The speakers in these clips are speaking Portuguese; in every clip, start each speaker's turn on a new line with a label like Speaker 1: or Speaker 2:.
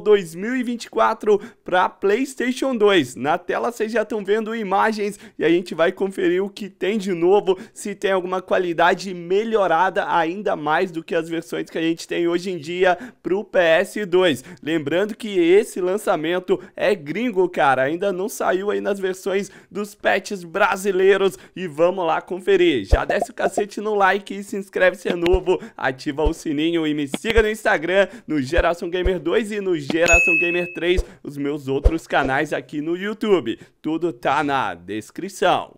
Speaker 1: 2024 para PlayStation 2. Na tela vocês já estão vendo imagens e a gente vai conferir o que tem de novo, se tem alguma qualidade melhorada ainda mais do que as versões que a gente tem hoje em dia para o PS2. Lembrando que esse lançamento é gringo, cara, ainda não saiu aí nas versões dos patches brasileiros e vamos lá conferir. Já desce o cacete no like e se inscreve se é novo, ativa o sininho e me siga no Instagram, no Geração Gamer 2 e no Geração Gamer 3, os meus outros canais aqui no YouTube. Tudo tá na descrição.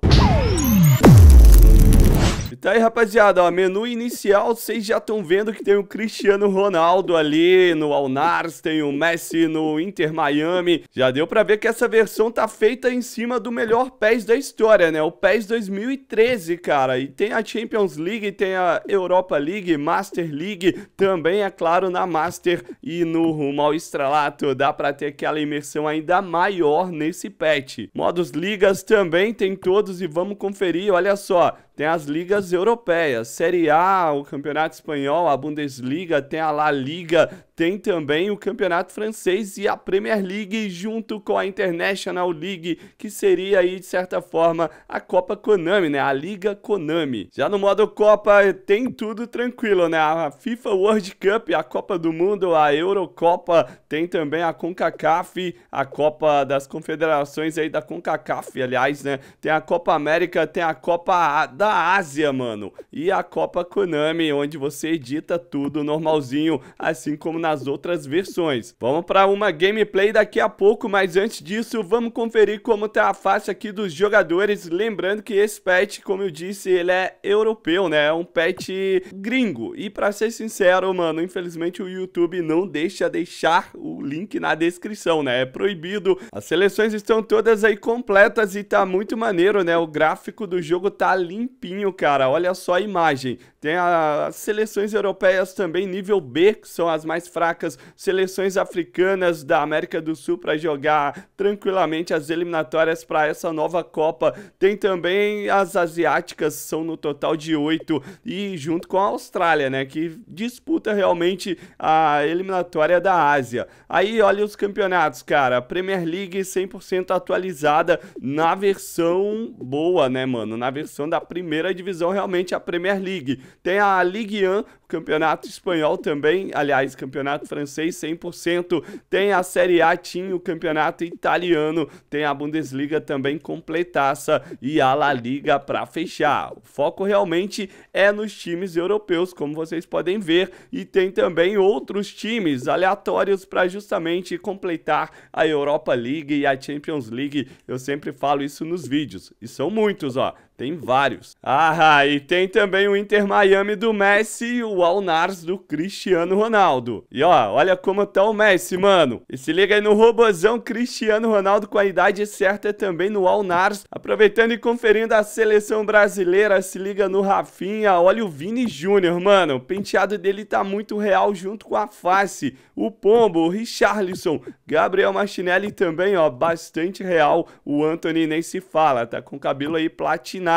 Speaker 1: Tá aí, rapaziada, ó, menu inicial, vocês já estão vendo que tem o Cristiano Ronaldo ali no Alnars, tem o Messi no Inter Miami. Já deu pra ver que essa versão tá feita em cima do melhor PES da história, né? O PES 2013, cara. E tem a Champions League, tem a Europa League, Master League, também, é claro, na Master e no rumo ao estrelato. Dá pra ter aquela imersão ainda maior nesse patch. Modos ligas também tem todos e vamos conferir, olha só tem as ligas europeias, Série A, o Campeonato Espanhol, a Bundesliga, tem a La Liga, tem também o Campeonato Francês e a Premier League junto com a International League, que seria aí de certa forma a Copa Konami, né? A Liga Konami. Já no modo Copa tem tudo tranquilo, né? A FIFA World Cup, a Copa do Mundo, a Eurocopa, tem também a CONCACAF, a Copa das Confederações aí da CONCACAF, aliás, né? Tem a Copa América, tem a Copa da Ásia, mano, e a Copa Konami, onde você edita tudo normalzinho, assim como na nas outras versões. Vamos para uma gameplay daqui a pouco, mas antes disso, vamos conferir como tá a face aqui dos jogadores. Lembrando que esse pet, como eu disse, ele é europeu, né? É um pet gringo. E para ser sincero, mano, infelizmente o YouTube não deixa deixar o link na descrição, né? É proibido. As seleções estão todas aí completas e tá muito maneiro, né? O gráfico do jogo tá limpinho, cara. Olha só a imagem. Tem a... as seleções europeias também, nível B, que são as mais fracas, seleções africanas da América do Sul para jogar tranquilamente as eliminatórias para essa nova Copa. Tem também as asiáticas, são no total de oito, e junto com a Austrália, né, que disputa realmente a eliminatória da Ásia. Aí olha os campeonatos, cara. Premier League 100% atualizada na versão boa, né, mano? Na versão da primeira divisão, realmente a Premier League. Tem a Ligue 1 campeonato espanhol também, aliás, campeonato francês 100%, tem a Série A, tinha o campeonato italiano, tem a Bundesliga também completaça e a La Liga para fechar. O foco realmente é nos times europeus, como vocês podem ver, e tem também outros times aleatórios para justamente completar a Europa League e a Champions League. Eu sempre falo isso nos vídeos, e são muitos, ó. Tem vários. Ah, e tem também o Inter Miami do Messi e o Alnars do Cristiano Ronaldo. E ó, olha como tá o Messi, mano. E se liga aí no robozão Cristiano Ronaldo com a idade certa é também no Alnars. Aproveitando e conferindo a seleção brasileira, se liga no Rafinha. Olha o Vini Júnior, mano. O penteado dele tá muito real junto com a face. O Pombo, o Richarlison, Gabriel Machinelli também, ó, bastante real. O Anthony nem se fala, tá com o cabelo aí platinado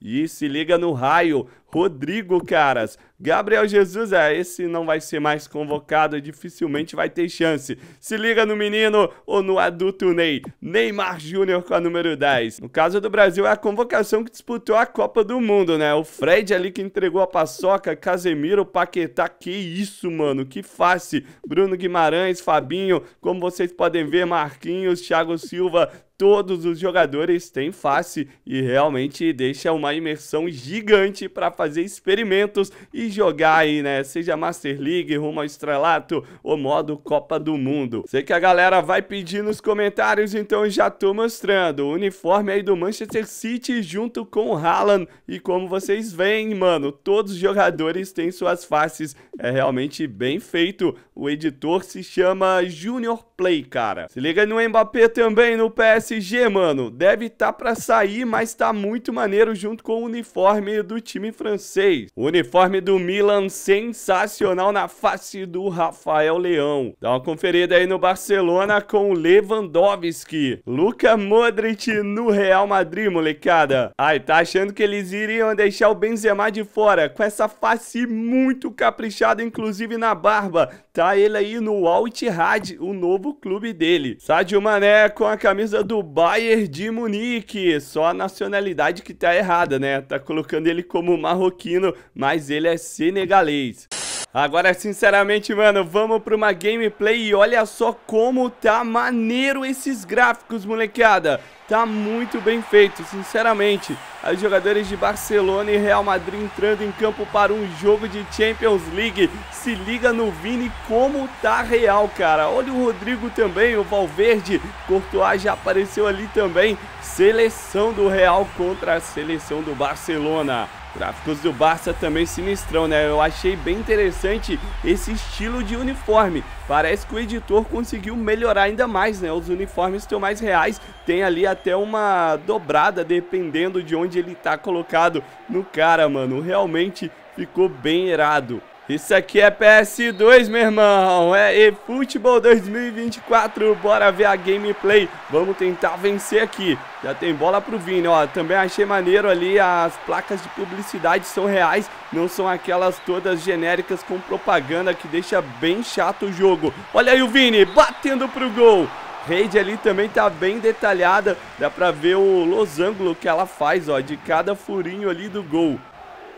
Speaker 1: e se liga no raio, Rodrigo Caras. Gabriel Jesus, é, esse não vai ser mais convocado, dificilmente vai ter chance. Se liga no menino ou no adulto Ney. Neymar Júnior com a número 10. No caso do Brasil, é a convocação que disputou a Copa do Mundo, né? O Fred ali que entregou a paçoca, Casemiro, Paquetá, que isso, mano, que face. Bruno Guimarães, Fabinho, como vocês podem ver, Marquinhos, Thiago Silva, todos os jogadores têm face e realmente deixa uma imersão gigante para fazer experimentos e jogar aí, né? Seja Master League, rumo ao estrelato ou modo Copa do Mundo. Sei que a galera vai pedir nos comentários, então já tô mostrando o uniforme aí do Manchester City junto com o Haaland. E como vocês veem, mano, todos os jogadores têm suas faces. É realmente bem feito. O editor se chama Junior Play, cara. Se liga no Mbappé também, no PSG, mano. Deve tá pra sair, mas tá muito maneiro junto com o uniforme do time francês francês. uniforme do Milan sensacional na face do Rafael Leão. Dá uma conferida aí no Barcelona com Lewandowski. Luka Modric no Real Madrid, molecada. Ai, tá achando que eles iriam deixar o Benzema de fora com essa face muito caprichada, inclusive na barba. Tá ele aí no Al o novo clube dele. Sadio Mané com a camisa do Bayern de Munique. Só a nacionalidade que tá errada, né? Tá colocando ele como uma marroquino, mas ele é senegalês. Agora, sinceramente, mano, vamos para uma gameplay e olha só como tá maneiro esses gráficos, molequeada. Tá muito bem feito, sinceramente. Os jogadores de Barcelona e Real Madrid entrando em campo para um jogo de Champions League. Se liga no Vini como tá real, cara. Olha o Rodrigo também, o Valverde. Courtois já apareceu ali também. Seleção do Real contra a seleção do Barcelona. Gráficos do Barça também sinistrão, né? Eu achei bem interessante esse estilo de uniforme. Parece que o editor conseguiu melhorar ainda mais, né? Os uniformes estão mais reais, tem ali até uma dobrada dependendo de onde ele tá colocado no cara, mano. Realmente ficou bem irado. Isso aqui é PS2, meu irmão. É eFootball 2024. Bora ver a gameplay. Vamos tentar vencer aqui. Já tem bola pro Vini, ó. Também achei maneiro ali. As placas de publicidade são reais. Não são aquelas todas genéricas com propaganda que deixa bem chato o jogo. Olha aí o Vini batendo pro gol. Rede ali também tá bem detalhada. Dá pra ver o losango que ela faz, ó. De cada furinho ali do gol.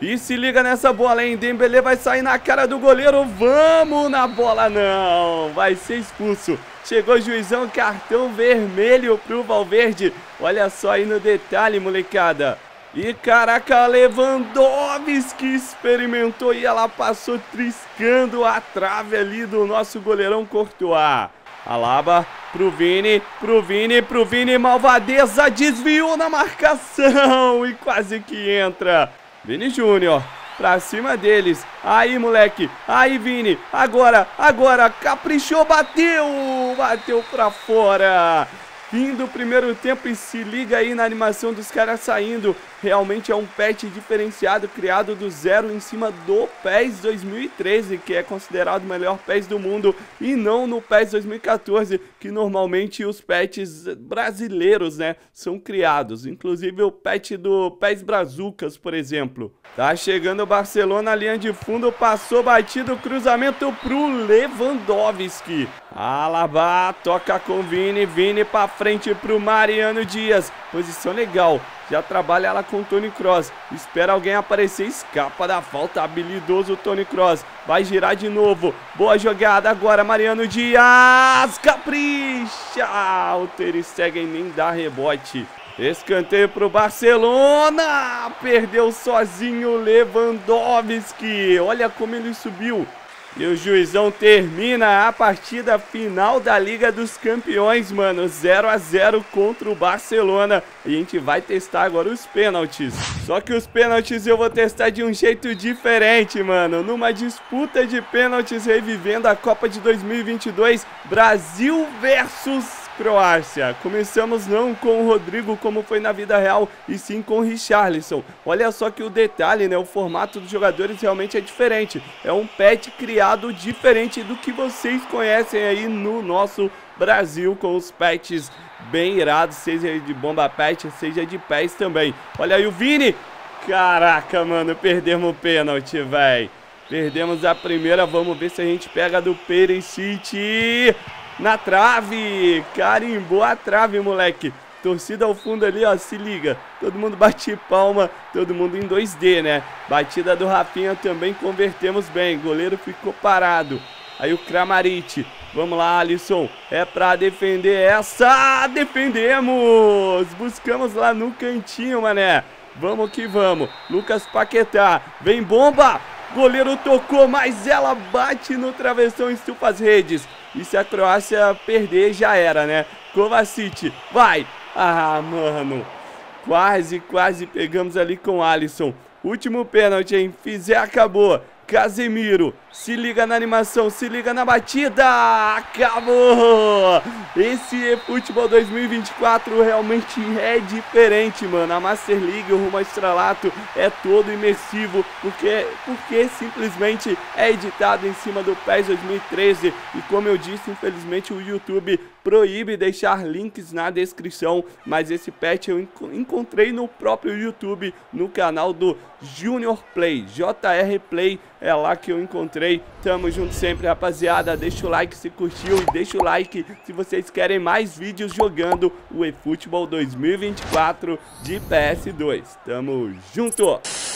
Speaker 1: E se liga nessa bola, hein? Dembele vai sair na cara do goleiro. Vamos na bola, não. Vai ser expulso. Chegou o juizão, cartão vermelho pro Valverde. Olha só aí no detalhe, molecada. E caraca, Lewandowski experimentou e ela passou triscando a trave ali do nosso goleirão Courtois. Alaba pro Vini, pro Vini, pro Vini, malvadeza, desviou na marcação e quase que entra. Vini Júnior. Pra cima deles. Aí, moleque. Aí, Vini. Agora, agora. Caprichou, bateu. Bateu pra fora fim do primeiro tempo e se liga aí na animação dos caras saindo. Realmente é um patch diferenciado criado do zero em cima do PES 2013, que é considerado o melhor PES do mundo, e não no PES 2014, que normalmente os patches brasileiros, né, são criados. Inclusive o patch do PES Brazucas, por exemplo. Tá chegando o Barcelona, linha de fundo, passou batido, cruzamento pro Lewandowski. Alaba toca com Vini, Vini para frente pro Mariano Dias. Posição legal, já trabalha ela com o Tony Cross. Espera alguém aparecer, escapa da falta, habilidoso o Tony Cross. Vai girar de novo, boa jogada agora, Mariano Dias. Capricha, o Ter Stegen nem dá rebote. Escanteio para o Barcelona, perdeu sozinho Lewandowski. Olha como ele subiu. E o juizão termina a partida final da Liga dos Campeões, mano. 0 a 0 contra o Barcelona. A gente vai testar agora os pênaltis. Só que os pênaltis eu vou testar de um jeito diferente, mano. Numa disputa de pênaltis revivendo a Copa de 2022, Brasil versus Croácia. Começamos não com o Rodrigo como foi na vida real, e sim com o Richarlison. Olha só que o detalhe, né? O formato dos jogadores realmente é diferente. É um pet criado diferente do que vocês conhecem aí no nosso Brasil com os pets bem irados, seja de bomba pet, seja de pés também. Olha aí o Vini! Caraca, mano, perdemos o pênalti, velho. Perdemos a primeira, vamos ver se a gente pega do Perisic na trave. Carimbou a trave, moleque. Torcida ao fundo ali, ó, se liga. Todo mundo bate palma, todo mundo em 2D, né? Batida do Rafinha também convertemos bem. Goleiro ficou parado. Aí o Kramaric. Vamos lá, Alisson. É pra defender essa. Defendemos! Buscamos lá no cantinho, mané. Vamos que vamos. Lucas Paquetá. Vem bomba! Goleiro tocou, mas ela bate no travessão e estufa as redes. E se a Croácia perder, já era, né? Kovacic, vai! Ah, mano. Quase, quase pegamos ali com Alisson. Último pênalti, hein? Fizer, acabou. Casemiro. Se liga na animação, se liga na batida! Acabou! Esse futebol 2024 realmente é diferente, mano. A Master League, o rumo ao estralato, é todo imersivo, porque, porque simplesmente é editado em cima do PES 2013. E como eu disse, infelizmente o YouTube proíbe deixar links na descrição, mas esse patch eu encontrei no próprio YouTube, no canal do Junior Play, JR Play, é lá que eu encontrei Tamo junto sempre, rapaziada. Deixa o like se curtiu e deixa o like se vocês querem mais vídeos jogando o eFootball 2024 de PS2. Tamo junto!